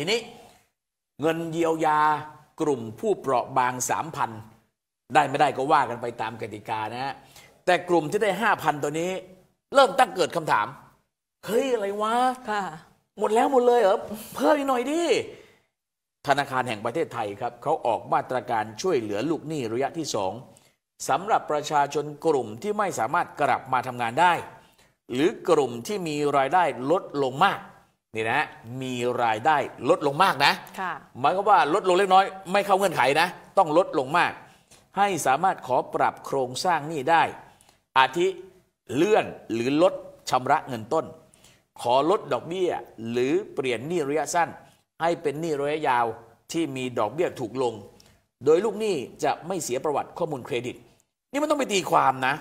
ทีนี้เงินเยียวยากลุ่มผู้เปราะบางสามพันได้ไม่ได้ก็ว่ากันไปตามกติกานะฮะแต่กลุ่มที่ได้ห้าพันตัวนี้เริ่มตั้งเกิดคำถาม เฮ้ยอะไรวะค่ะ หมดแล้วหมดเลยเหรอเพิ่มอีกหน่อยดิธนาคารแห่งประเทศไทยครับเขาออกมาตรการช่วยเหลือลูกหนี้ระยะที่สองสำหรับประชาชนกลุ่มที่ไม่สามารถกลับมาทำงานได้หรือกลุ่มที่มีรายได้ลดลงมากนี่นะมีรายได้ลดลงมากนะหมายความว่าลดลงเล็กน้อย ไม่เข้าเงื่อนไขนะต้องลดลงมาก ให้สามารถขอปรับโครงสร้างหนี้ได้ อาทิเลื่อนหรือลดชำระเงินต้น ขอลดดอกเบี้ยหรือเปลี่ยนหนี้ระยะสั้น ให้เป็นหนี้ระยะยาวที่มีดอกเบี้ยถูกลง โดยลูกหนี้จะไม่เสียประวัติข้อมูลเครดิต นี่มันต้องไปตีความนะ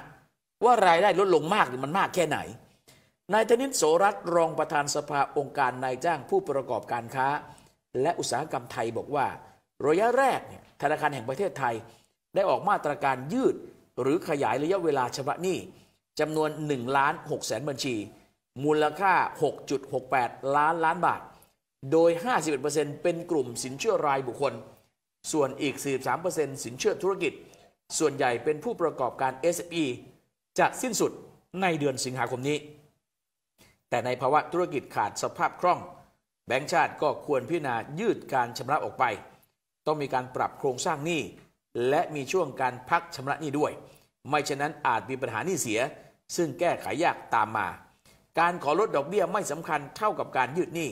ว่ารายได้ลดลงมากหรือมันมากแค่ไหนนายธนินโสรัตรองประธานสภาองค์การนายจ้างผู้ประกอบการค้า และอุตสาหกรรมไทยบอกว่า ระยะแรกเนี่ยธนาคารแห่งประเทศไทย ได้ออกมาตรการยืดหรือขยายระยะเวลาชำระหนี้จำนวน1ล้าน6แสนบัญชี มูลค่า 6.68 ล้านล้านบาท โดย 51%เป็นกลุ่มสินเชื่อรายบุคคล ส่วนอีก 43%สินเชื่อธุรกิจ ส่วนใหญ่เป็นผู้ประกอบการ SME จะสิ้นสุดในเดือนสิงหาคมนี้แต่ในภาวะธุรกิจขาดสภาพคล่อง แบงค์ชาติก็ควรพิจารณายืดการชำระออกไป ต้องมีการปรับโครงสร้างหนี้และมีช่วงการพักชำระหนี้ด้วย ไม่ฉะนั้นอาจมีปัญหาหนี้เสีย ซึ่งแก้ไขายยากตามมา การขอลดดอกเบี้ยไม่สำคัญเท่ากับการยืดหนี้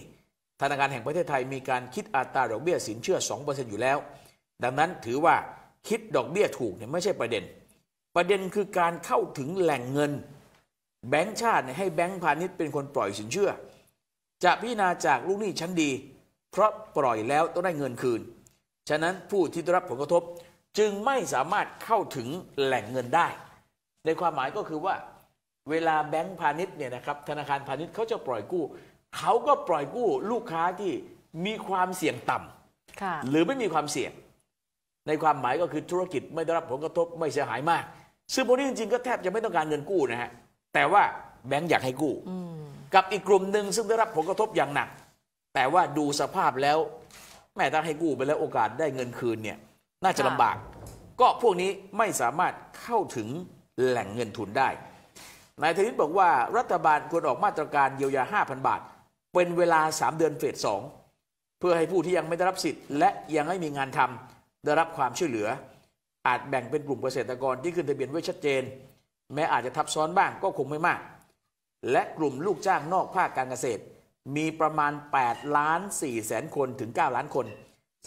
ธนาคารแห่งประเทศไทยมีการคิดอัตราดอกเบี้ยสินเชื่อ 2%อยู่แล้ว ดังนั้นถือว่าคิดดอกเบี้ยถูกเนี่ยไม่ใช่ประเด็น ประเด็นคือการเข้าถึงแหล่งเงินแบงค์ชาติให้แบงค์พาณิชย์เป็นคนปล่อยสินเชื่อ จะพิจารณาจากลูกหนี้ชั้นดี เพราะปล่อยแล้วต้องได้เงินคืน ฉะนั้นผู้ที่ได้รับผลกระทบจึงไม่สามารถเข้าถึงแหล่งเงินได้ ในความหมายก็คือว่า เวลาแบงค์พาณิชย์เนี่ยนะครับธนาคารพาณิชย์เขาจะปล่อยกู้เขาก็ปล่อยกู้ลูกค้าที่มีความเสี่ยงต่ำหรือไม่มีความเสี่ยง ในความหมายก็คือธุรกิจไม่ได้รับผลกระทบไม่เสียหาย มากซึ่งพวกนี้จริงๆก็แทบจะไม่ต้องการเงินกู้นะฮะแต่ว่าแบงค์อยากให้กู้กับอีกกลุ่มหนึ่งซึ่งได้รับผลกระทบอย่างหนัก แต่ว่าดูสภาพแล้ว แม้ถ้าให้กู้ไปแล้ว โอกาสได้เงินคืนเนี่ยน่าจะลำบาก ก็พวกนี้ไม่สามารถเข้าถึงแหล่งเงินทุนได้ นายธนิตบอกว่ารัฐบาลควรออกมาตรการเยียวยา 5,000 บาท เป็นเวลา 3 เดือนเฟสสองเพื่อให้ผู้ที่ยังไม่ได้รับสิทธิ์ และยังไม่มีงานทำได้รับความช่วยเหลือ อาจแบ่งเป็นกลุ่มเกษตรกรที่ขึ้นทะเบียนไว้ชัดเจนแม้อาจจะทับซ้อนบ้างก็คงไม่มาก และกลุ่มลูกจ้างนอกภาคการเกษตร มีประมาณ8ล้าน4แสนคนถึง9ล้านคน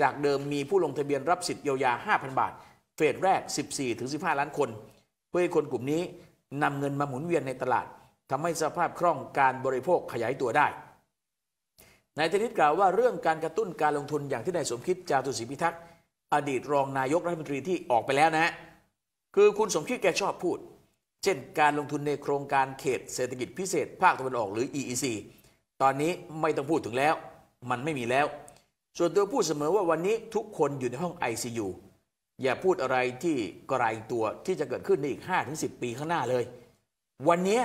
จากเดิมมีผู้ลงทะเบียนรับสิทธิ์เยียวยา 5,000 บาท เฟสแรก 14ถึง15 ล้านคน เพื่อให้คนกลุ่มนี้นำเงินมาหมุนเวียนในตลาดทำให้สภาพคล่องการบริโภคขยายตัวได้นายธนิตกล่าวว่าเรื่องการกระตุ้นการลงทุนอย่างที่นายสมคิดจาตุศรีพิทักษ์ อดีตรองนายกรัฐมนตรีที่ออกไปแล้วนะฮะคือคุณสมคิดแกชอบพูดเช่นการลงทุนในโครงการเขตเศรษฐกิจพิเศษภาคตะวันออกหรือ EEC ตอนนี้ไม่ต้องพูดถึงแล้วมันไม่มีแล้ว ส่วนตัวพูดเสมอว่าวันนี้ทุกคนอยู่ในห้อง ICU อย่าพูดอะไรที่กรายตัวที่จะเกิดขึ้นในอีก 5-10 ปีข้างหน้าเลย วันนี้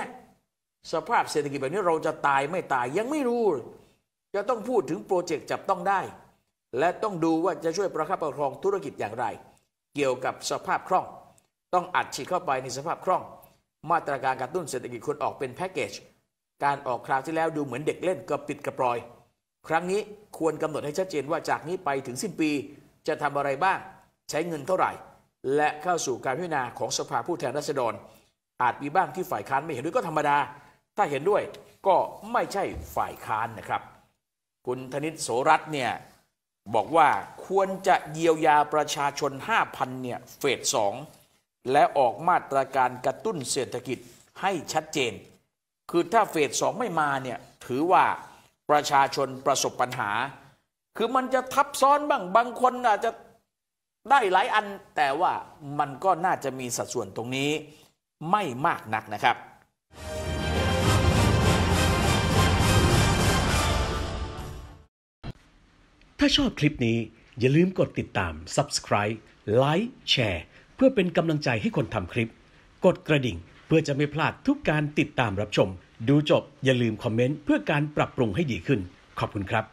สภาพเศรษฐกิจแบบนี้เราจะตายไม่ตายยังไม่รู้ จะต้องพูดถึงโปรเจกต์จับต้องได้และต้องดูว่าจะช่วยประคับประคองธุรกิจอย่างไรเกี่ยวกับสภาพคล่อง ต้องอัดฉีดเข้าไปในสภาพคล่องมาตรการกระตุ้นเศรษฐกิจควรออกเป็นแพ็กเกจการออกคราวที่แล้วดูเหมือนเด็กเล่นกระปิดกระปลอย ครั้งนี้ควรกำหนดให้ชัดเจนว่าจากนี้ไปถึงสิ้นปีจะทำอะไรบ้างใช้เงินเท่าไหร่ และเข้าสู่การพิจารณาของสภาผู้แทนราษฎร อาจมีบ้างที่ฝ่ายค้านไม่เห็นด้วยก็ธรรมดา ถ้าเห็นด้วยก็ไม่ใช่ฝ่ายค้านนะครับคุณธนิตโสรัตเนี่ยบอกว่าควรจะเยียวยาประชาชน 5,000เนี่ยเฟสสองและออกมาตรการกระตุ้นเศรษฐกิจให้ชัดเจน คือถ้าเฟสสองไม่มาเนี่ย ถือว่าประชาชนประสบปัญหา คือมันจะทับซ้อนบ้างบางคนอาจจะได้หลายอัน แต่ว่ามันก็น่าจะมีสัดส่วนตรงนี้ไม่มากนักนะครับ ถ้าชอบคลิปนี้อย่าลืมกดติดตาม subscribe like s แชร์เพื่อเป็นกำลังใจให้คนทำคลิป กดกระดิ่งเพื่อจะไม่พลาดทุกการติดตามรับชม ดูจบอย่าลืมคอมเมนต์ เพื่อการปรับปรุงให้ดีขึ้นขอบคุณครับ